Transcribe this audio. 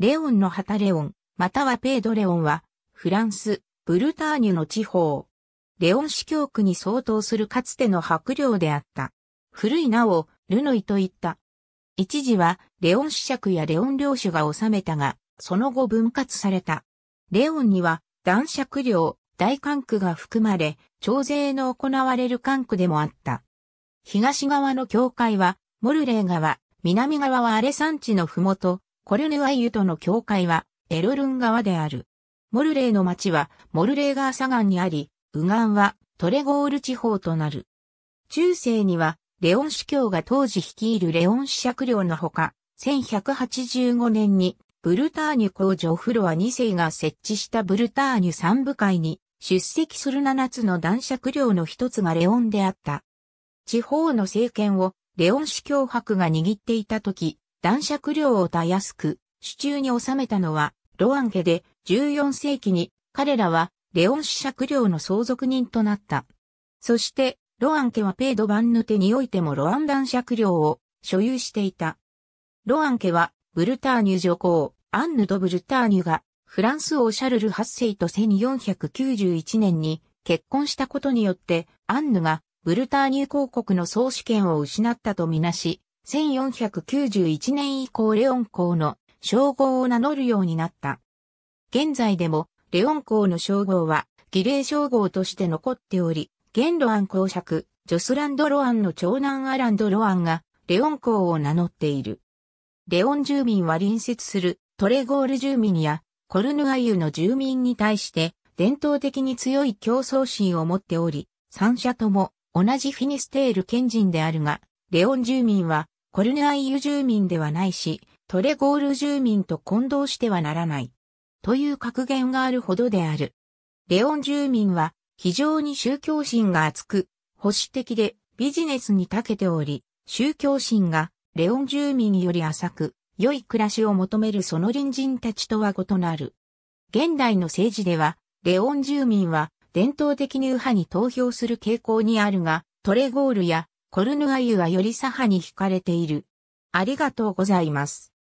レオンの旗レオン、またはペードレオンは、フランス、ブルターニュの地方。レオン市教区に相当するかつての白領であった。古い名を、ルノイと言った。一時は、レオン子爵やレオン領主が治めたが、その後分割された。レオンには、男爵領、大管区が含まれ、徴税の行われる管区でもあった。東側の境界は、モルレー川、南側はアレ山地のふもと、コルヌアイユとの境界はエロルン川である。モルレーの町はモルレー川左岸にあり、右岸はトレゴール地方となる。中世にはレオン司教が当時率いるレオン司釈領のほか、1185年にブルターニュ公女フロア2世が設置したブルターニュ三部会に出席する7つの男爵領の一つがレオンであった。地方の政権をレオン司教博が握っていたき、男爵領をたやすく、手中に収めたのは、ロアン家で、14世紀に、彼らは、レオン主爵領の相続人となった。そして、ロアン家はペイド・バンヌテにおいてもロアン男爵領を所有していた。ロアン家は、ブルターニュ女皇、アンヌ・ド・ブルターニュが、フランス王シャルル8世と1491年に結婚したことによって、アンヌがブルターニュ公国の総主権を失ったとみなし、1491年以降レオン公の称号を名乗るようになった。現在でも、レオン公の称号は、儀礼称号として残っており、元ロアン公爵、ジョスランド・ロアンの長男アランド・ロアンが、レオン公を名乗っている。レオン住民は隣接するトレゴール住民やコルヌアユの住民に対して伝統的に強い競争心を持っており、三者とも同じフィニステール賢人であるが、レオン住民はコルネアイユ住民ではないし、トレゴール住民と混同してはならない。という格言があるほどである。レオン住民は非常に宗教心が厚く、保守的でビジネスに長けており、宗教心がレオン住民より浅く、良い暮らしを求めるその隣人たちとは異なる。現代の政治では、レオン住民は伝統的に右派に投票する傾向にあるが、トレゴールやコルヌアユはより左派に惹かれている。ありがとうございます。